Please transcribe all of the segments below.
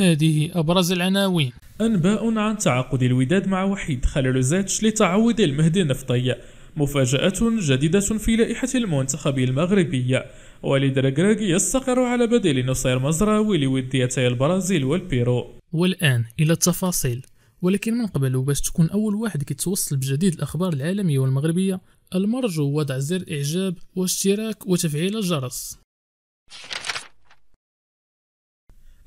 هذه أبرز العناوين أنباء عن تعاقد الوداد مع وحيد خلال زاتش لتعويض المهدي النفطي مفاجأة جديدة في لائحة المنتخب المغربي وليد رجراج يستقر على بديل نصير مزراوي لوديتي البرازيل والبيرو والآن إلى التفاصيل ولكن من قبل باش تكون أول واحد كيتوصل بجديد الأخبار العالمية والمغربية المرجو وضع زر إعجاب واشتراك وتفعيل الجرس you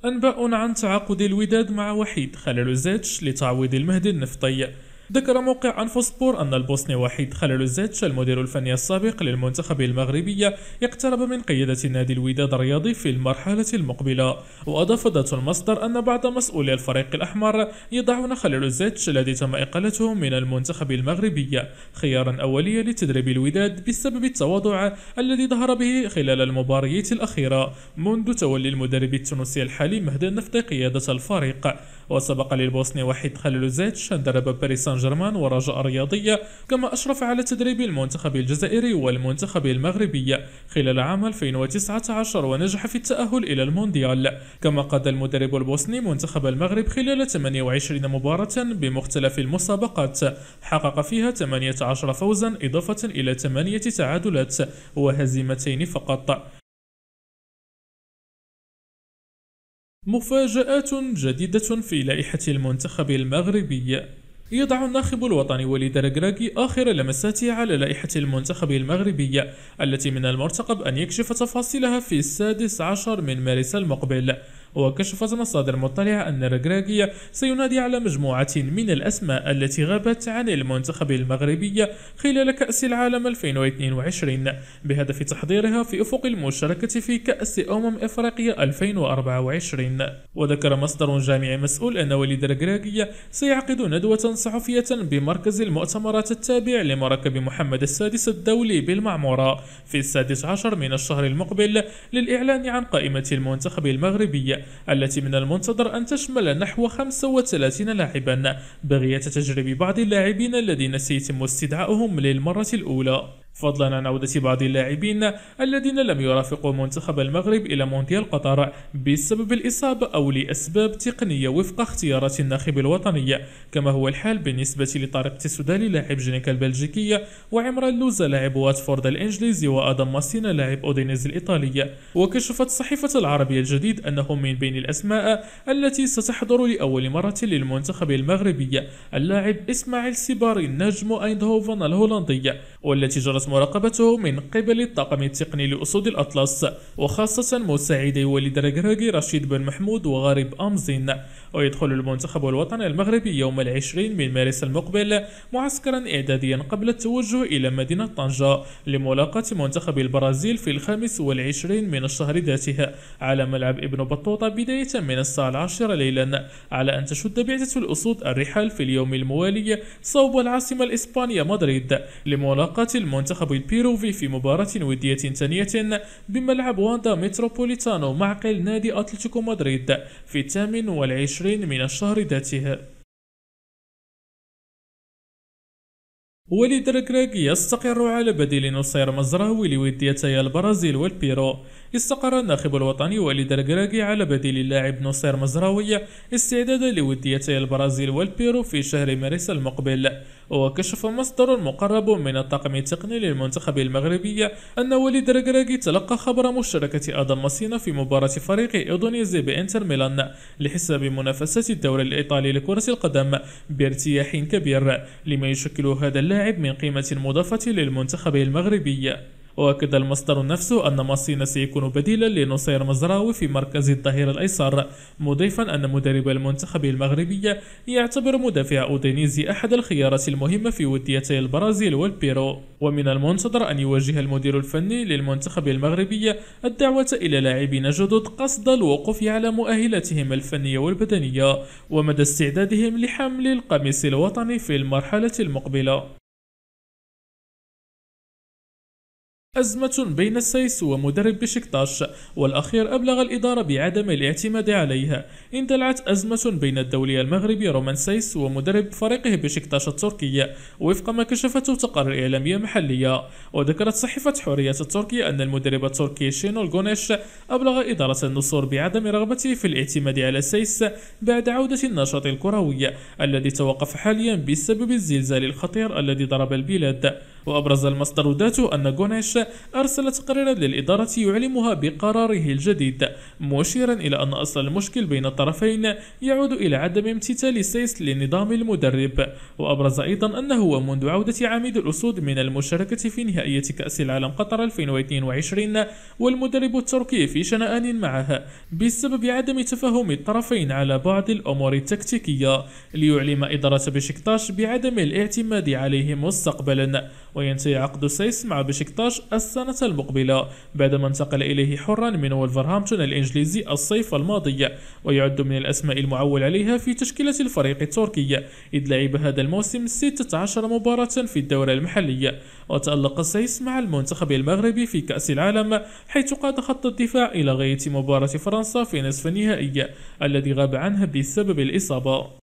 أنباء عن تعاقد الوداد مع وحيد خلال زاتش لتعويض المهدي النفطي ذكر موقع أنفوسبور أن البوسني وحيد خلل الزيتش المدير الفني السابق للمنتخب المغربي يقترب من قيادة نادي الوداد الرياضي في المرحلة المقبلة وأضاف ذات المصدر أن بعض مسؤولي الفريق الأحمر يضعون خلل الزيتش الذي تم إقالته من المنتخب المغربي خيارا أوليا لتدريب الوداد بسبب التواضع الذي ظهر به خلال المباريات الأخيرة منذ تولي المدرب التونسي الحالي مهدي النفطي قيادة الفريق وسبق للبوسني وحيد خلل الزيتش أن درب باريس سان جيرمان ورجاء الرياضية كما أشرف على تدريب المنتخب الجزائري والمنتخب المغربي خلال عام 2019 ونجح في التأهل إلى المونديال كما قاد المدرب البوسني منتخب المغرب خلال 28 مباراة بمختلف المسابقات حقق فيها 18 فوزا إضافة إلى 8 تعادلات وهزيمتين فقط مفاجآت جديدة في لائحة المنتخب المغربي يضع الناخب الوطني وليد رجراجي آخر لمساته على لائحة المنتخب المغربي التي من المرتقب أن يكشف تفاصيلها في السادس عشر من مارس المقبل وكشف مصادر مطلعة أن الركراكي سينادي على مجموعة من الأسماء التي غابت عن المنتخب المغربي خلال كأس العالم 2022 بهدف تحضيرها في أفق المشاركة في كأس أمم إفريقيا 2024 وذكر مصدر جامعي مسؤول أن وليد الركراكي سيعقد ندوة صحفية بمركز المؤتمرات التابع لمركب محمد السادس الدولي بالمعمورة في السادس عشر من الشهر المقبل للإعلان عن قائمة المنتخب المغربي التي من المنتظر أن تشمل نحو 35 لاعبا بغية تجربة بعض اللاعبين الذين سيتم استدعائهم للمرة الأولى فضلا عن عودة بعض اللاعبين الذين لم يرافقوا منتخب المغرب إلى مونديال قطر بسبب الإصابة أو لأسباب تقنية وفق اختيارات الناخب الوطني كما هو الحال بالنسبة لطارق تسودالي لاعب جنيكا البلجيكية وعمران لوزا لاعب واتفورد الإنجليزي وآدم ماسينا لاعب أودينيز الإيطالية وكشفت صحيفة العربية الجديد أنهم من بين الأسماء التي ستحضر لأول مرة للمنتخب المغربي اللاعب إسماعيل سيباري نجم أيندهوفن الهولندي والتي جرت مراقبته من قبل الطاقم التقني لأسود الأطلس وخاصة مساعدي والد رجراجي رشيد بن محمود وغريب أمزين ويدخل المنتخب الوطني المغربي يوم العشرين من مارس المقبل معسكرا إعداديا قبل التوجه إلى مدينة طنجة لملاقاة منتخب البرازيل في الخامس والعشرين من الشهر ذاته على ملعب ابن بطوطة بداية من الساعة العاشرة ليلا على أن تشد بعثة الأسود الرحال في اليوم الموالي صوب العاصمة الإسبانية مدريد لملاقاة المنتخب البيروفي في مباراة ودية ثانية بملعب واندا متروبوليتانو معقل نادي أتلتيكو مدريد في الثامن والعشرين والعشرين من الشهر ذاته وليد ركراك يستقر على بديل نصير مزراوي لوديتي البرازيل والبيرو استقر الناخب الوطني وليد ركراكي على بديل اللاعب نصير مزراوي استعدادا لوديتي البرازيل والبيرو في شهر مارس المقبل وكشف مصدر مقرب من الطاقم التقني للمنتخب المغربي أن وليد ركراكي تلقى خبر مشاركة آدم ماسينا في مباراة فريق إدونيزي بإنتر ميلان لحساب منافسة الدوري الإيطالي لكرة القدم بارتياح كبير لما يشكل هذا اللاعب من قيمة مضافة للمنتخب المغربي وأكد المصدر نفسه أن ماسينا سيكون بديلا لنصير مزراوي في مركز الظهير الأيسر مضيفا أن مدرب المنتخب المغربي يعتبر مدافع أودينيزي أحد الخيارات المهمة في وديتي البرازيل والبيرو ومن المنتظر أن يوجه المدير الفني للمنتخب المغربي الدعوة إلى لاعبين جدد قصد الوقوف على مؤهلاتهم الفنية والبدنية ومدى استعدادهم لحمل القميص الوطني في المرحلة المقبلة أزمة بين السيس ومدرب بشكتاش والأخير أبلغ الإدارة بعدم الاعتماد عليها اندلعت أزمة بين الدولي المغربي رومان سيس ومدرب فريقه بشكتاش التركية وفق ما كشفته تقارير إعلامية محلية وذكرت صحيفة حرية التركية أن المدرب التركي شينول غونيش أبلغ إدارة النصور بعدم رغبته في الاعتماد على سيس بعد عودة النشاط الكروي الذي توقف حاليا بسبب الزلزال الخطير الذي ضرب البلاد وأبرز المصدر ذاته أن غونيش أرسل تقريرا للإدارة يعلمها بقراره الجديد مشيرا إلى أن أصل المشكل بين الطرفين يعود إلى عدم امتثال سيس لنظام المدرب وأبرز أيضا أنه منذ عودة عميد الأسود من المشاركة في نهائية كأس العالم قطر 2022 والمدرب التركي في شنآن معه بسبب عدم تفاهم الطرفين على بعض الأمور التكتيكية ليعلم إدارة بشكتاش بعدم الاعتماد عليه مستقبلا وينتهي عقد سيس مع بشكتاش السنة المقبلة بعدما انتقل إليه حرا من ولفرهامبتون الإنجليزي الصيف الماضي ويعد من الأسماء المعول عليها في تشكيلة الفريق التركي إذ لعب هذا الموسم 16 مباراة في الدورة المحلية وتألق سيس مع المنتخب المغربي في كأس العالم حيث قاد خط الدفاع إلى غاية مباراة فرنسا في نصف النهائي الذي غاب عنها بسبب الإصابة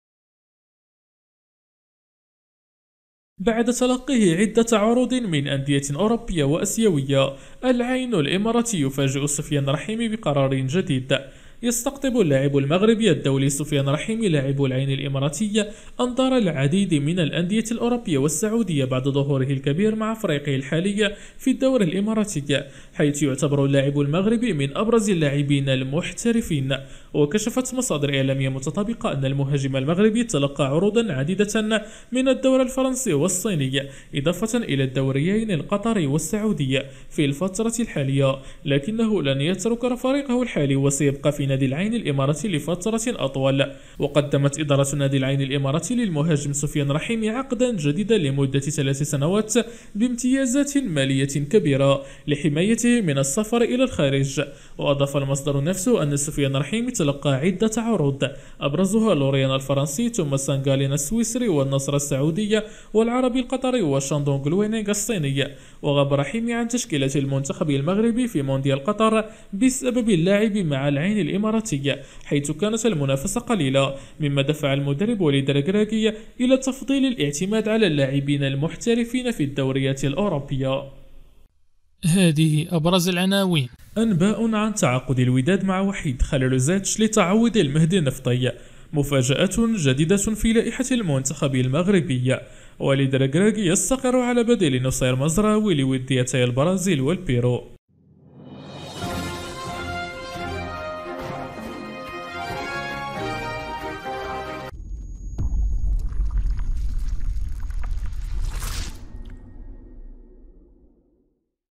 بعد تلقيه عدة عروض من أندية أوروبية وأسيوية العين الإماراتي يفاجئ سفيان رحيمي بقرار جديد يستقطب اللاعب المغربي الدولي سفيان رحيمي لاعب العين الإماراتية أنظار العديد من الأندية الأوروبية والسعودية بعد ظهوره الكبير مع فريقه الحالي في الدوري الإماراتي حيث يعتبر اللاعب المغربي من أبرز اللاعبين المحترفين وكشفت مصادر إعلامية متطابقة أن المهاجم المغربي تلقى عروضا عديدة من الدوري الفرنسي والصيني إضافة إلى الدوريين القطري والسعودي في الفترة الحالية لكنه لن يترك فريقه الحالي وسيبقى في نادي العين الإماراتي لفترة أطول وقدمت إدارة نادي العين الإماراتي للمهاجم سفيان رحيمي عقدا جديدا لمدة ثلاث سنوات بامتيازات مالية كبيرة لحمايته من السفر إلى الخارج وأضاف المصدر نفسه أن سفيان رحيمي تلقى عدة عروض أبرزها لوريان الفرنسي ثم سانغالين السويسري والنصر السعودي والعربي القطري وشاندونغ لوينينغ الصيني وغاب رحيمي عن تشكيلة المنتخب المغربي في مونديال قطر بسبب اللاعب مع العين الإماراتية حيث كانت المنافسة قليلة مما دفع المدرب وليد الكراكي إلى تفضيل الاعتماد على اللاعبين المحترفين في الدوريات الأوروبية هذه أبرز العناوين أنباء عن تعاقد الوداد مع وحيد خلال زاتش لتعود المهدي النفطي مفاجأة جديدة في لائحة المنتخب المغربي ولذلك يستقر على بديل نصير مزراوي لوديتي البرازيل والبيرو